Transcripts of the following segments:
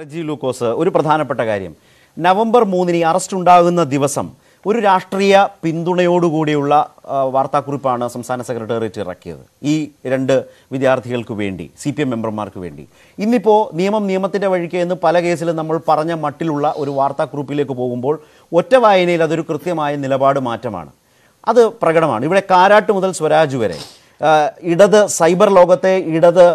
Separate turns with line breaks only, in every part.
റെജി ലൂക്കോസ് ഒരു പ്രധാനപ്പെട്ട കാര്യം നവംബർ മൂന്നിന് അറസ്റ്റ് ഉണ്ടാകുന്ന ദിവസം ഒരു രാഷ്ട്രീയ പിന്തുണയോടുകൂടിയുള്ള വാർത്താക്കുറിപ്പാണ് സംസ്ഥാന സെക്രട്ടേറിയറ്റ് ഇറക്കിയത് ഈ രണ്ട് വിദ്യാർത്ഥികൾക്ക് വേണ്ടി സി പി എം മെമ്പർമാർക്ക് വേണ്ടി ഇന്നിപ്പോൾ നിയമം നിയമത്തിൻ്റെ വഴിക്ക് എന്ന് പല കേസിലും നമ്മൾ പറഞ്ഞ മട്ടിലുള്ള ഒരു വാർത്താക്കുറിപ്പിലേക്ക് പോകുമ്പോൾ ഒറ്റ വായനയിൽ അതൊരു കൃത്യമായ നിലപാട് മാറ്റമാണ് അത് പ്രകടമാണ് ഇവിടെ കാരാട്ട് മുതൽ സ്വരാജ് വരെ ഇടത് സൈബർ ലോകത്തെ ഇടത്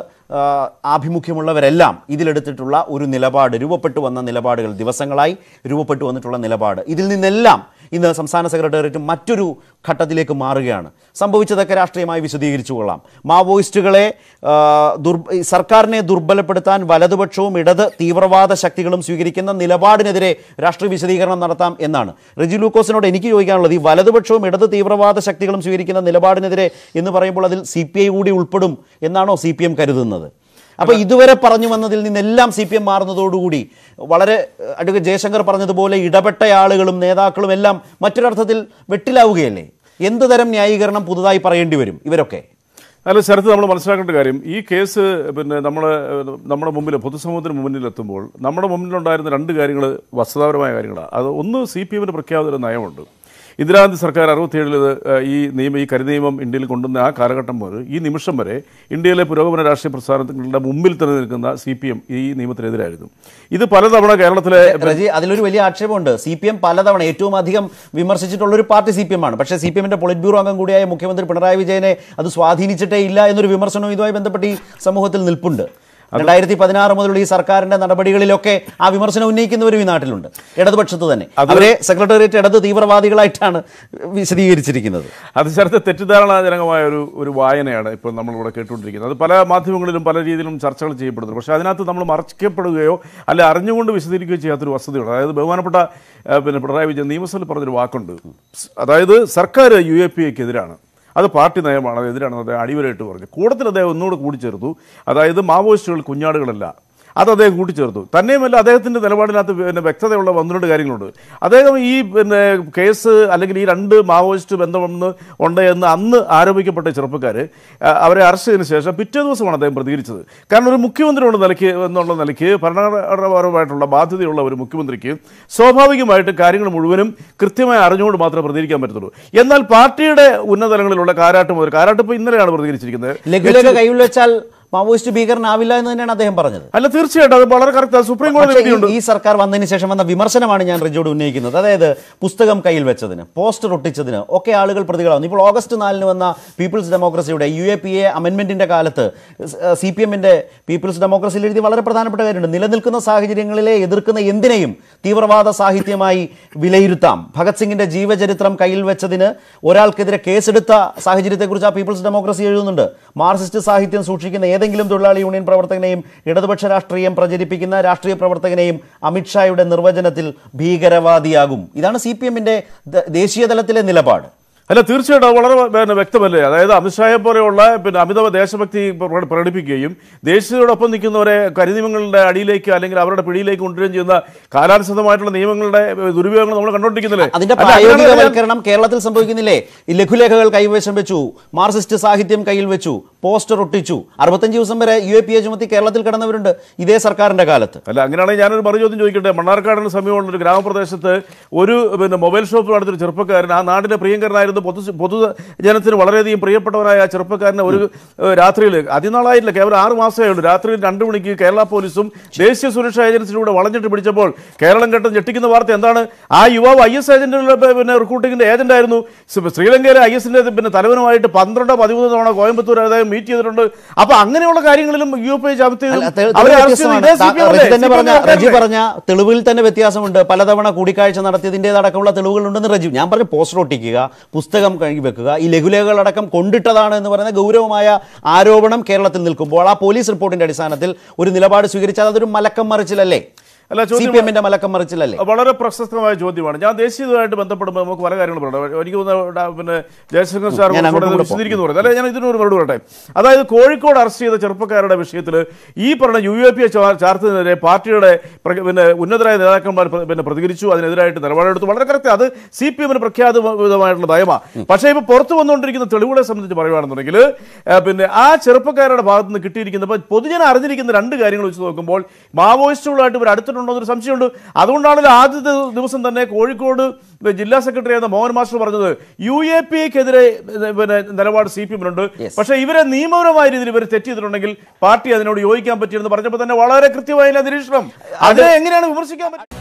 ആഭിമുഖ്യമുള്ളവരെല്ലാം ഇതിലെടുത്തിട്ടുള്ള ഒരു നിലപാട് രൂപപ്പെട്ടു വന്ന നിലപാടുകൾ ദിവസങ്ങളായി രൂപപ്പെട്ടു വന്നിട്ടുള്ള നിലപാട് ഇതിൽ നിന്നെല്ലാം ഇന്ന് സംസ്ഥാന സെക്രട്ടേറിയറ്റ് മറ്റൊരു ഘട്ടത്തിലേക്ക് മാറുകയാണ് സംഭവിച്ചതൊക്കെ രാഷ്ട്രീയമായി വിശദീകരിച്ചു കൊള്ളാം മാവോയിസ്റ്റുകളെ ദുർ സർക്കാരിനെ ദുർബലപ്പെടുത്താൻ വലതുപക്ഷവും ഇടത് തീവ്രവാദ ശക്തികളും സ്വീകരിക്കുന്ന നിലപാടിനെതിരെ രാഷ്ട്രീയ വിശദീകരണം നടത്താം എന്നാണ് റിജി ലൂക്കോസിനോട് എനിക്ക് ചോദിക്കാനുള്ളത് ഈ വലതുപക്ഷവും ഇടത് തീവ്രവാദ ശക്തികളും സ്വീകരിക്കുന്ന നിലപാടിനെതിരെ എന്ന് പറയുമ്പോൾ അതിൽ സി കൂടി ഉൾപ്പെടും എന്നാണോ സി കരുതുന്നത് അപ്പോൾ ഇതുവരെ പറഞ്ഞു വന്നതിൽ നിന്നെല്ലാം സി പി എം മാറുന്നതോടുകൂടി വളരെ അടുക്ക ജയശങ്കർ പറഞ്ഞതുപോലെ ഇടപെട്ട ആളുകളും നേതാക്കളും എല്ലാം മറ്റൊരർത്ഥത്തിൽ വെട്ടിലാവുകയല്ലേ എന്ത് തരം ന്യായീകരണം പുതുതായി പറയേണ്ടി വരും ഇവരൊക്കെ അല്ല
ശരത്ത് നമ്മൾ മനസ്സിലാക്കേണ്ട കാര്യം ഈ കേസ് പിന്നെ നമ്മൾ നമ്മുടെ മുമ്പിൽ പൊതുസമൂഹത്തിന് മുന്നിലെത്തുമ്പോൾ നമ്മുടെ മുമ്പിലുണ്ടായിരുന്ന രണ്ട് കാര്യങ്ങൾ വസ്തുതാപരമായ കാര്യങ്ങളാണ് അത് ഒന്ന് സി പി എമ്മിന് പ്രഖ്യാപിത നയമുണ്ട് ഇന്ദിരാഗാന്ധി സർക്കാർ അറുപത്തിയേഴിൽ ഈ നിയമം ഈ കരിനിയമം ഇന്ത്യയിൽ കൊണ്ടുവന്ന ആ കാലഘട്ടം മുതൽ ഈ നിമിഷം വരെ ഇന്ത്യയിലെ പുരോഗമന രാഷ്ട്രീയ പ്രസ്ഥാനങ്ങളുടെ മുമ്പിൽ തന്നെ നിൽക്കുന്ന സി പി എം ഈ നിയമത്തിനെതിരായിരുന്നു
ഇത് പലതവണ കേരളത്തിലെ അതിലൊരു വലിയ ആക്ഷേപമുണ്ട് സി പി എം പലതവണ ഏറ്റവും അധികം വിമർശിച്ചിട്ടുള്ള ഒരു പാർട്ടി സി പി എം ആണ് പക്ഷേ സി പി എമ്മിന്റെ പൊളിറ്റ് ബ്യൂറോ അംഗം കൂടിയായ മുഖ്യമന്ത്രി പിണറായി വിജയനെ അത് സ്വാധീനിച്ചിട്ടേ ഇല്ല എന്നൊരു വിമർശനവും ഇതുമായി ബന്ധപ്പെട്ട് ഈ സമൂഹത്തിൽ നിൽപ്പുണ്ട് രണ്ടായിരത്തി പതിനാറ് മുതലുള്ള ഈ സർക്കാരിന്റെ നടപടികളിലൊക്കെ ആ വിമർശനം ഉന്നയിക്കുന്നവരും ഈ നാട്ടിലുണ്ട് ഇടതുപക്ഷത്ത് തന്നെ അവരെ സെക്രട്ടേറിയറ്റ് ഇടത് തീവ്രവാദികളായിട്ടാണ് വിശദീകരിച്ചിരിക്കുന്നത് അത് ചേർത്ത് തെറ്റിദ്ധാരണാജനകമായ ഒരു ഒരു വായനയാണ് ഇപ്പോൾ
നമ്മളിവിടെ കേട്ടുകൊണ്ടിരിക്കുന്നത് അത് പല മാധ്യമങ്ങളിലും പല രീതിയിലും ചർച്ചകൾ ചെയ്യപ്പെടുന്നു പക്ഷേ അതിനകത്ത് നമ്മൾ മറക്കപ്പെടുകയോ അല്ല അറിഞ്ഞുകൊണ്ട് വിശദീകരിക്കുകയോ ചെയ്യാത്തൊരു വസ്തുതയുണ്ട് അതായത് ബഹുമാനപ്പെട്ട പിന്നെ പിണറായി വിജയൻ നിയമസഭയിൽ പറഞ്ഞൊരു വാക്കുണ്ട് അതായത് സർക്കാർ യു എ പി എക്കെതിരാണ് അത് പാർട്ടി നയമാണ് എതിരാണെന്ന് അദ്ദേഹം അടിവരായിട്ട് പറഞ്ഞു കൂടത്തിൽ അദ്ദേഹം ഒന്നുകൂടെ കൂടിച്ചേർത്തു അതായത് മാവോയിസ്റ്റുകൾ കുഞ്ഞാടുകളല്ല അത് അദ്ദേഹം കൂട്ടിച്ചേർത്തു തന്നെയുമല്ല അദ്ദേഹത്തിൻ്റെ നിലപാടിനകത്ത് പിന്നെ വ്യക്തതയുള്ള ഒന്ന് രണ്ട് കാര്യങ്ങളുണ്ട് അദ്ദേഹം ഈ പിന്നെ കേസ് അല്ലെങ്കിൽ ഈ രണ്ട് മാവോയിസ്റ്റ് ബന്ധമെന്ന് ഉണ്ട് എന്ന് അന്ന് ആരോപിക്കപ്പെട്ട ചെറുപ്പക്കാർ അവരെ അറസ്റ്റ് ചെയ്തതിന് ശേഷം പിറ്റേ ദിവസമാണ് അദ്ദേഹം പ്രതികരിച്ചത് കാരണം ഒരു മുഖ്യമന്ത്രിയോട് നിലയ്ക്ക് എന്നുള്ള നിലയ്ക്ക് ഭരണപരമായിട്ടുള്ള ബാധ്യതയുള്ള ഒരു മുഖ്യമന്ത്രിക്ക് സ്വാഭാവികമായിട്ട് കാര്യങ്ങൾ മുഴുവനും കൃത്യമായി അറിഞ്ഞുകൊണ്ട് മാത്രമേ പ്രതികരിക്കാൻ പറ്റത്തുള്ളൂ എന്നാൽ പാർട്ടിയുടെ ഉന്നതലങ്ങളിലുള്ള കാരാട്ട് മുതൽ കാരാട്ട് ഇപ്പോൾ ഇന്നലെയാണ് പ്രതികരിച്ചിരിക്കുന്നത് ലഘുലേഖ
വെച്ചാൽ മാവോയിസ്റ്റ് ഭീകരനാവില്ല എന്ന് തന്നെയാണ് അദ്ദേഹം പറഞ്ഞത് അല്ല തീർച്ചയായിട്ടും അത് വളരെ കറക്റ്റ് സുപ്രീം കോടതി ഈ സർക്കാർ വന്നതിന് ശേഷം വന്ന വിമർശനമാണ് ഞാൻ റിജോട് ഉന്നയിക്കുന്നത് അതായത് പുസ്തകം കയ്യിൽ വെച്ചതിന് പോസ്റ്റർ ഒട്ടിച്ചതിന് ഒക്കെ ആളുകൾ പ്രതികളാവുന്നു ഇപ്പോൾ ഓഗസ്റ്റ് നാലിന് വന്ന പീപ്പിൾസ് ഡെമോക്രസിയുടെ യു എ പി എ അമെൻമെൻറ്റിൻ്റെ കാലത്ത് സി പി എമ്മിന്റെ പീപ്പിൾസ് ഡെമോക്രസിയിൽ എഴുതി വളരെ പ്രധാനപ്പെട്ട കാര്യമുണ്ട് നിലനിൽക്കുന്ന സാഹചര്യങ്ങളിലെ എതിർക്കുന്ന എന്തിനേയും തീവ്രവാദ സാഹിത്യമായി വിലയിരുത്താം ഭഗത് സിംഗിന്റെ ജീവചരിത്രം കയ്യിൽ വെച്ചതിന് ഒരാൾക്കെതിരെ കേസെടുത്ത സാഹചര്യത്തെക്കുറിച്ച് ആ പീപ്പിൾസ് ഡെമോക്രസി എഴുതുന്നുണ്ട് മാർസിസ്റ്റ് സാഹിത്യം സൂക്ഷിക്കുന്ന ഏത് ഏതെങ്കിലും തൊഴിലാളി യൂണിയൻ പ്രവർത്തകനെയും ഇടതുപക്ഷ രാഷ്ട്രീയം പ്രചരിപ്പിക്കുന്ന രാഷ്ട്രീയ പ്രവർത്തകനെയും അമിത്ഷായുടെ നിർവചനത്തിൽ ഭീകരവാദിയാകും ഇതാണ് സി പി എമ്മിൻ്റെ ദേശീയതലത്തിലെ നിലപാട് അല്ല
തീർച്ചയായിട്ടും അത് വളരെ പിന്നെ വ്യക്തമല്ലേ അതായത് അമിത്ഷായെ പോലെയുള്ള പിന്നെ അമിതവ ദേശഭക്തി പ്രകടിപ്പിക്കുകയും ദേശീയതയോടൊപ്പം നിൽക്കുന്നവരെ കരിനിയമങ്ങളുടെ അടിയിലേക്ക് അല്ലെങ്കിൽ അവരുടെ
പിടിയിലേക്ക് കൊണ്ടുവരികയും ചെയ്യുന്ന കാലാനുസൃതമായിട്ടുള്ള നിയമങ്ങളുടെ ദുരുപയോഗങ്ങൾ നമ്മൾ കണ്ടുകൊണ്ടിരിക്കുന്നില്ലേ അതിന്റെ പ്രായോഗികവൽക്കരണം കേരളത്തിൽ സംഭവിക്കുന്നില്ലേ ഈ ലഘുലേഖകൾ കൈവശം വെച്ചു മാർസിസ്റ്റ് സാഹിത്യം കയ്യിൽ വെച്ചു പോസ്റ്റർ ഒട്ടിച്ചു അറുപത്തഞ്ച് ദിവസം വരെ യു എ പി എ ചുമത്തി കേരളത്തിൽ കടന്നവരുണ്ട് ഇതേ സർക്കാരിന്റെ കാലത്ത് അല്ല അങ്ങനെയാണെങ്കിൽ
ഞാനൊരു മറു ചോദ്യം ചോദിക്കട്ടെ മണ്ണാർക്കാടിന് സമീപമുള്ള ഒരു ഗ്രാമപ്രദേശത്ത് ഒരു പിന്നെ മൊബൈൽ ഷോപ്പ് നടത്തിയൊരു ചെറുപ്പക്കാരൻ ആ നാടിന്റെ പ്രിയങ്കരനായിരുന്നു പറയുന്നത് പൊതു പൊതു ജനത്തിന് വളരെയധികം പ്രിയപ്പെട്ടവരായ ആ ചെറുപ്പക്കാരനെ ഒരു രാത്രിയിൽ അതിനാളായിട്ടില്ല കേവലം ആറ് മാസമേ ഉള്ളൂ രാത്രിയിൽ രണ്ട് മണിക്ക് കേരള പോലീസും ദേശീയ സുരക്ഷാ ഏജൻസിയിലൂടെ വളഞ്ഞിട്ട് പിടിച്ചപ്പോൾ കേരളം ഘട്ടം ഞെട്ടിക്കുന്ന വാർത്ത എന്താണ് ആ യുവാവ് ഐ എസ് ഏജന്റിലെ പിന്നെ റിക്രൂട്ടിങ്ങിന്റെ ഏജന്റ് ആയിരുന്നു ശ്രീലങ്കയിലെ ഐ എസിന്റെ പിന്നെ തലവനുമായിട്ട് പന്ത്രണ്ടോ പതിമൂന്ന് തവണ കോയമ്പത്തൂർ അതായത് മീറ്റ് ചെയ്തിട്ടുണ്ട് അപ്പൊ അങ്ങനെയുള്ള കാര്യങ്ങളിലും യു പി ഐ ജാപ്തി റജി പറഞ്ഞ
തെളിവിൽ തന്നെ വ്യത്യാസമുണ്ട് പലതവണ കൂടിക്കാഴ്ച തെളിവുകൾ ഉണ്ടെന്ന് റജീവ് ഞാൻ പറഞ്ഞ പോസ്റ്റർ ഒട്ടിക്കുക പുസ്തകം കഴുകി വെക്കുക ഈ ലഘുലേഖകളടക്കം കൊണ്ടിട്ടതാണ് എന്ന് പറയുന്ന ഗൗരവമായ ആരോപണം കേരളത്തിൽ നിൽക്കുമ്പോൾ ആ പോലീസ് റിപ്പോർട്ടിൻ്റെ അടിസ്ഥാനത്തിൽ ഒരു നിലപാട് സ്വീകരിച്ചാൽ അതൊരു മലക്കം മറിച്ചിലല്ലേ
അല്ല ചോദ്യം മലക്കം മറിച്ചില്ലല്ലേ വളരെ പ്രശസ്തമായ ചോദ്യമാണ് ഞാൻ ദേശീയതുമായിട്ട് ബന്ധപ്പെടുമ്പോൾ നമുക്ക് പല കാര്യങ്ങൾ പറയണം എനിക്ക് പിന്നെ ജയശങ്കർ സാർ വിശദീകരിക്കുന്നു പറയുന്നത് അല്ലെ ഞാൻ ഇതിനൊരു മറുപടി പറയട്ടെ അതായത് കോഴിക്കോട് അറസ്റ്റ് ചെയ്ത ചെറുപ്പക്കാരുടെ വിഷയത്തിൽ ഈ പറഞ്ഞ യു എ പി എ ചാർത്തിനെതിരെ പാർട്ടിയുടെ പിന്നെ ഉന്നതരായ നേതാക്കന്മാർ പിന്നെ പ്രതികരിച്ചു അതിനെതിരായിട്ട് നിലപാടെടുത്തു വളരെ കറക്റ്റ് അത് സി പി എമ്മിന് പ്രഖ്യാപിതമായിട്ടുള്ള നയമാണ് പക്ഷേ ഇപ്പോൾ പുറത്തു വന്നുകൊണ്ടിരിക്കുന്ന തെളിവുകളെ സംബന്ധിച്ച് പറയുകയാണെന്നുണ്ടെങ്കിൽ പിന്നെ ആ ചെറുപ്പക്കാരുടെ ഭാഗത്തുനിന്ന് നിന്ന് കിട്ടിയിരിക്കുന്ന പൊതുജനം അറിഞ്ഞിരിക്കുന്ന രണ്ട് കാര്യങ്ങൾ വെച്ച് നോക്കുമ്പോൾ മാവോയിസ്റ്റുകളായിട്ട് ഇവർ അടുത്തിട്ടുണ്ട് നടന്നിട്ടുണ്ടോ എന്നൊരു സംശയമുണ്ട് അതുകൊണ്ടാണല്ലോ ആദ്യത്തെ ദിവസം തന്നെ കോഴിക്കോട് ജില്ലാ സെക്രട്ടറി ആയിരുന്ന മോഹൻ മാസ്റ്റർ പറഞ്ഞത് യു എ പി എക്കെതിരെ പിന്നെ നിലപാട് സി പി എമ്മിനുണ്ട് പക്ഷേ ഇവരെ നിയമപരമായ രീതിയിൽ ഇവർ തെറ്റ് ചെയ്തിട്ടുണ്ടെങ്കിൽ പാർട്ടി അതിനോട് യോജിക്കാൻ പറ്റിയെന്ന് പറഞ്ഞപ്പോൾ തന്നെ വളരെ കൃത്യമായ നിരീക്ഷണം അതിനെ എങ്ങനെയാണ് വിമർശിക്കാൻ പറ്റുന്നത്